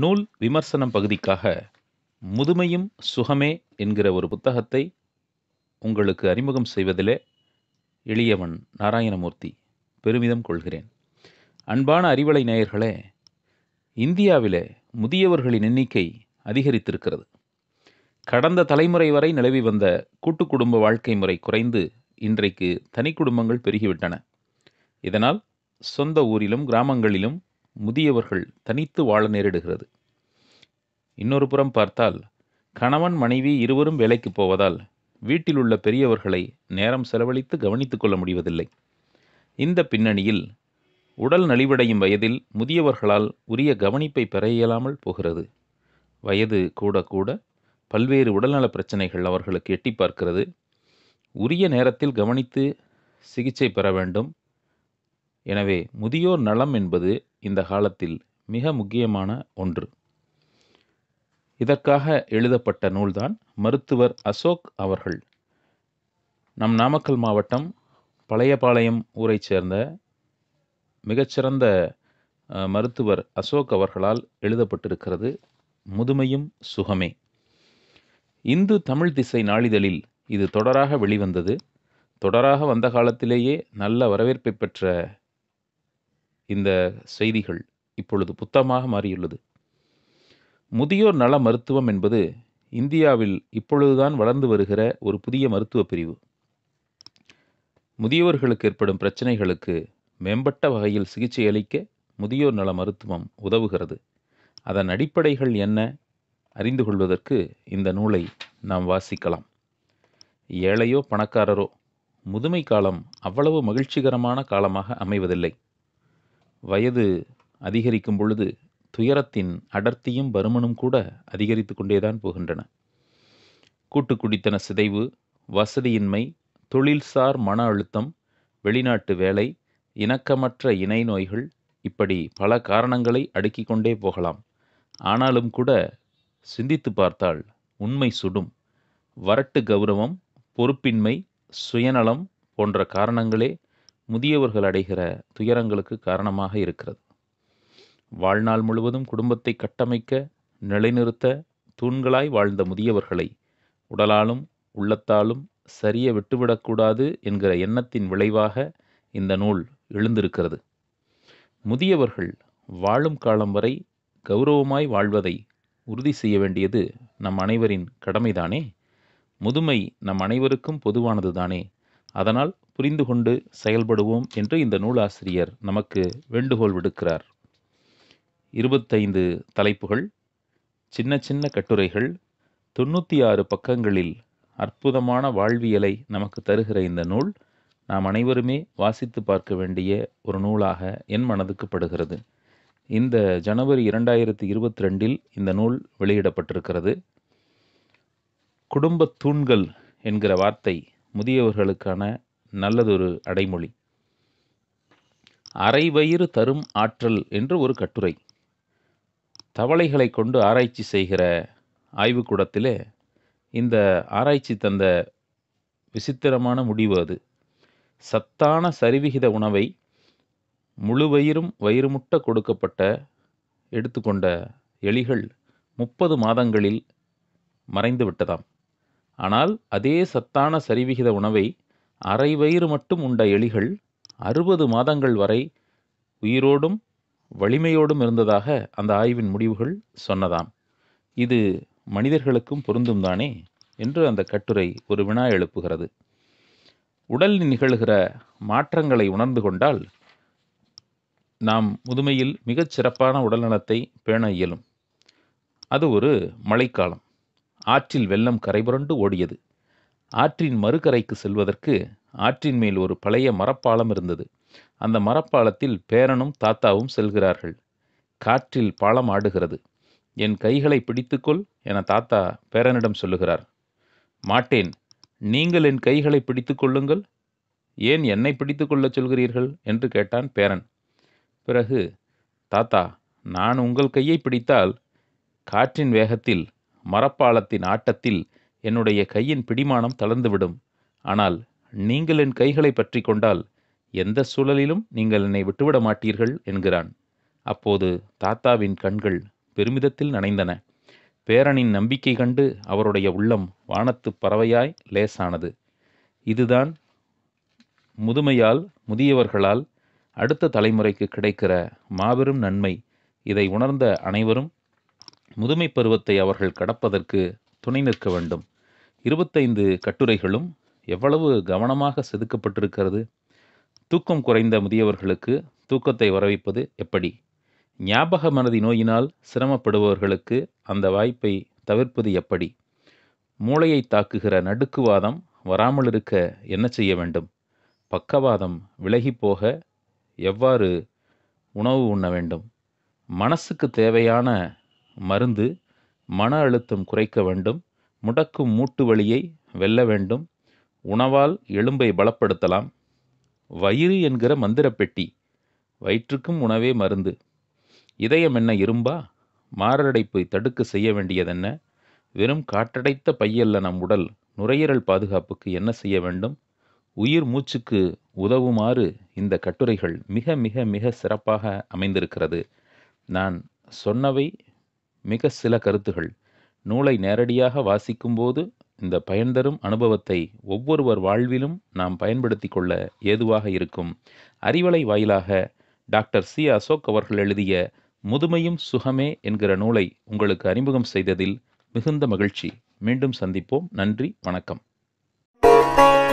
நூல் விமர்சனம் பகுதிக்காக முதுமையும் சுகமே என்கிற ஒரு புத்தகத்தை உங்களுக்கு அறிமுகம் செய்வதிலே எளியவன் நாராயணமூர்த்தி பெருமிதம் கொள்கிறேன் அன்பான அறிவலை நேயர்களே இந்தியாவிலே முதியவர்களின் எண்ணிக்கை அதிகரித்திருக்கிறது கடந்த தலைமுறை வரை நிலவி வந்த கூட்டு குடும்ப வாழ்க்கை முறை குறைந்து இன்றைக்கு தனி குடும்பங்கள் பெருகிவிட்டன இதனால் சொந்த ஊரிலும் கிராமங்களிலும் முதியவர்கள் தனித்து வாழ நேரிடுகிறது இன்னொரு புறம் பார்த்தால் கணவன் மனைவி இருவரும் வேலைக்கு போவதால் வீட்டில் உள்ள பெரியவர்களை நேரம் செலவழித்து கவனித்துக் கொள்ள முடிவதில்லை இந்த பின்னணியில் உடல் நலிவடையும் வயதில் முதியவர்களால் உரிய கவனிப்பை பெற இயலாமல் போகிறது வயது கூட கூட பல்வேறு உடல்நல பிரச்சனைகள் அவர்களுக்கு எட்டி பார்க்கிறது உரிய நேரத்தில் கவனித்து சிகிச்சை பெற வேண்டும் எனவே முதியோர் நலம் என்பது இந்த காலத்தில் மிக முக்கியமான ஒன்று இதற்காக எழுதப்பட்ட நூல்தான் மருத்துவர் அசோக் அவர்கள் நம் நாமக்கல் மாவட்டம் பழையபாளையம் ஊரைச் சேர்ந்த மிகச்சிறந்த மருத்துவர் அசோக் அவர்களால் எழுதப்பட்டிருக்கிறது முதுமையும் சுகமே இந்து தமிழ் திசை நாளிதழில் இது தொடராக வெளிவந்தது தொடராக வந்த காலத்திலேயே நல்ல வரவேற்பை பெற்ற இந்த செய்திகள் இப்பொழுது புத்தமாக மாறியுள்ளது முதியோர் நல மருத்துவம் என்பது இந்தியாவில் இப்பொழுதுதான் வளர்ந்து வருகிற ஒரு புதிய மருத்துவ பிரிவு முதியவர்களுக்கு ஏற்படும் பிரச்சனைகளுக்கு மேம்பட்ட வகையில் சிகிச்சை அளிக்க முதியோர் நல மருத்துவம் உதவுகிறது அதன் அடிப்படைகள் என்ன அறிந்து கொள்வதற்கு இந்த நூலை நாம் வாசிக்கலாம் ஏழையோ பணக்காரரோ முதுமை காலம் அவ்வளவு மகிழ்ச்சிகரமான காலமாக அமைவதில்லை வயது அதிகரிக்கும் பொழுது துயரத்தின் அடர்த்தியும் பருமனும் கூட அதிகரித்து கொண்டேதான் போகின்றன கூட்டு குடித்தன சிதைவு வசதியின்மை தொழில்சார் மன அழுத்தம் வெளிநாட்டு வேலை இணக்கமற்ற இணை நோய்கள் இப்படி பல காரணங்களை அடுக்கிக் கொண்டே போகலாம் ஆனாலும் கூட சிந்தித்து பார்த்தால் உண்மை சுடும் வரட்டு கௌரவம் பொறுப்பின்மை சுயநலம் போன்ற காரணங்களே முதியவர்கள் அடைகிற துயரங்களுக்கு காரணமாக இருக்கிறது வாழ்நாள் முழுவதும் குடும்பத்தை கட்டமைக்க நிலைநிறுத்த தூண்களாய் வாழ்ந்த முதியவர்களை உடலாலும் உள்ளத்தாலும் சரிய விட்டுவிடக்கூடாது என்கிற எண்ணத்தின் விளைவாக இந்த நூல் எழுந்திருக்கிறது முதியவர்கள் வாழும் காலம் வரை கௌரவமாய் வாழ்வதை உறுதி செய்ய வேண்டியது நம் அனைவரின் கடமைதானே முதுமை நம் அனைவருக்கும் பொதுவானதுதானே அதனால் புரிந்து கொண்டு செயல்படுவோம் என்று இந்த நூலாசிரியர் நமக்கு வேண்டுகோள் விடுக்கிறார் இருபத்தைந்து தலைப்புகள் சின்ன சின்ன கட்டுரைகள் தொண்ணூற்றி ஆறு பக்கங்களில் அற்புதமான வாழ்வியலை நமக்கு தருகிற இந்த நூல் நாம் அனைவருமே வாசித்து பார்க்க வேண்டிய ஒரு நூலாக என் மனதுக்கு படுகிறது இந்த ஜனவரி இரண்டாயிரத்தி இருபத்தி ரெண்டில் இந்த நூல் வெளியிடப்பட்டிருக்கிறது குடும்ப தூண்கள் என்கிற வார்த்தை முதியவர்களுக்கான நல்லதொரு அடைமொழி அரை வயிறு தரும் ஆற்றல் என்று ஒரு கட்டுரை தவளைகளை கொண்டு ஆராய்ச்சி செய்கிற ஆய்வுக்கூடத்திலே இந்த ஆராய்ச்சி தந்த விசித்திரமான முடிவு அது சத்தான சரிவிகித உணவை முழு வயிறும் வயிறுமுட்ட கொடுக்கப்பட்ட எடுத்துக்கொண்ட எலிகள் முப்பது மாதங்களில் மறைந்து விட்டதாம் ஆனால் அதே சத்தான சரிவிகித உணவை அரை வயிறு மட்டும் உண்ட எலிகள் அறுபது மாதங்கள் வரை உயிரோடும் வலிமையோடும் இருந்ததாக அந்த ஆய்வின் முடிவுகள் சொன்னதாம் இது மனிதர்களுக்கும் பொருந்தும் தானே என்று அந்த கட்டுரை ஒரு வினா எழுப்புகிறது உடலில் நிகழ்கிற மாற்றங்களை உணர்ந்து கொண்டால் நாம் முதுமையில் மிகச் சிறப்பான உடல்நலத்தை பேண இயலும் அது ஒரு மழைக்காலம் ஆற்றில் வெள்ளம் கரைபுரண்டு ஓடியது ஆற்றின் மறுகரைக்கு செல்வதற்கு ஆற்றின் மேல் ஒரு பழைய மரப்பாலம் இருந்தது அந்த மரப்பாலத்தில் பேரனும் தாத்தாவும் செல்கிறார்கள் காற்றில் பாலம் ஆடுகிறது என் கைகளை பிடித்துக்கொள் என தாத்தா பேரனிடம் சொல்லுகிறார் மாட்டேன் நீங்கள் என் கைகளை பிடித்து ஏன் என்னை பிடித்து கொள்ள சொல்கிறீர்கள் என்று கேட்டான் பேரன் பிறகு தாத்தா நான் உங்கள் கையை பிடித்தால் காற்றின் வேகத்தில் மரப்பாலத்தின் ஆட்டத்தில் என்னுடைய கையின் பிடிமானம் தளர்ந்துவிடும் ஆனால் நீங்கள் என் கைகளை பற்றி கொண்டால் எந்த சூழலிலும் நீங்கள் என்னை விட்டுவிட மாட்டீர்கள் என்கிறான் அப்போது தாத்தாவின் கண்கள் பெருமிதத்தில் நனைந்தன பேரனின் நம்பிக்கை கண்டு அவருடைய உள்ளம் வானத்து பறவையாய் லேசானது இதுதான் முதுமையால் முதியவர்களால் அடுத்த தலைமுறைக்கு கிடைக்கிற மாபெரும் நன்மை இதை உணர்ந்த அனைவரும் முதுமை பருவத்தை அவர்கள் கடப்பதற்கு துணை நிற்க வேண்டும் இருபத்தைந்து கட்டுரைகளும் எவ்வளவு கவனமாக செதுக்கப்பட்டிருக்கிறது தூக்கம் குறைந்த முதியவர்களுக்கு தூக்கத்தை வரவைப்பது எப்படி ஞாபக மனதி நோயினால் சிரமப்படுபவர்களுக்கு அந்த வாய்ப்பை தவிர்ப்பது எப்படி மூளையை தாக்குகிற நடுக்குவாதம் வராமல் இருக்க என்ன செய்ய வேண்டும் பக்கவாதம் விலகி போக எவ்வாறு உணவு உண்ண வேண்டும் மனசுக்கு தேவையான மருந்து மன அழுத்தம் குறைக்க வேண்டும் முடக்கும் மூட்டு வலியை வெல்ல வேண்டும் உணவால் எலும்பை பலப்படுத்தலாம் வயிறு என்கிற மந்திரப்பெட்டி வயிற்றுக்கும் உணவே மருந்து இதயம் என்ன இரும்பா மாரடைப்பை தடுக்க செய்ய வேண்டியதென்ன வெறும் காற்றடைத்த பையல்ல நம் உடல் நுரையீரல் பாதுகாப்புக்கு என்ன செய்ய வேண்டும் உயிர் மூச்சுக்கு உதவுமாறு இந்த கட்டுரைகள் மிக மிக மிக சிறப்பாக அமைந்திருக்கிறது நான் சொன்னவை மிக சில கருத்துகள் நூலை நேரடியாக வாசிக்கும்போது இந்த பயன் தரும் அனுபவத்தை ஒவ்வொருவர் வாழ்விலும் நாம் பயன்படுத்தி கொள்ள ஏதுவாக இருக்கும் அறிவலை வாயிலாக டாக்டர் சி அசோக் அவர்கள் எழுதிய முதுமையும் சுகமே என்கிற நூலை உங்களுக்கு அறிமுகம் செய்ததில் மிகுந்த மகிழ்ச்சி மீண்டும் சந்திப்போம் நன்றி வணக்கம்